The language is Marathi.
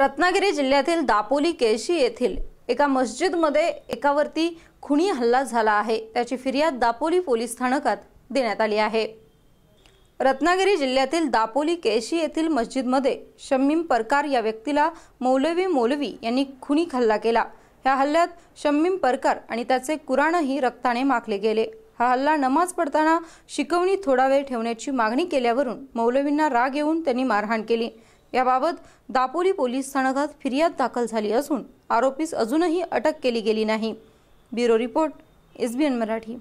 रत्नागिरी जिल्ह्यातील दापोली केळशी येथील एका मस्जिदमध्ये एकावरती खुणी हल्ला झाला आहे त्याची फिर्याद दापोली पोलीस स्थानकात देण्यात आली आहे रत्नागिरी जिल्ह्यातील दापोली केळशी येथील मस्जिदमध्ये शम्मीम परकार या व्यक्तीला मौलवी मौलवी यांनी खुणी हल्ला केला ह्या हल्ल्यात शम्मीम परकार आणि त्याचे कुराणही रक्ताने माखले गेले हा हल्ला नमाज पडताना शिकवणी थोडा वेळ ठेवण्याची मागणी केल्यावरून मौलवींना राग येऊन त्यांनी मारहाण केली याबाबत दापोली पोलीस स्थानकात फिर्याद दाखल झाली असून आरोपीस अजूनही अटक केली गेली नाही ब्युरो रिपोर्ट एसबीएन मराठी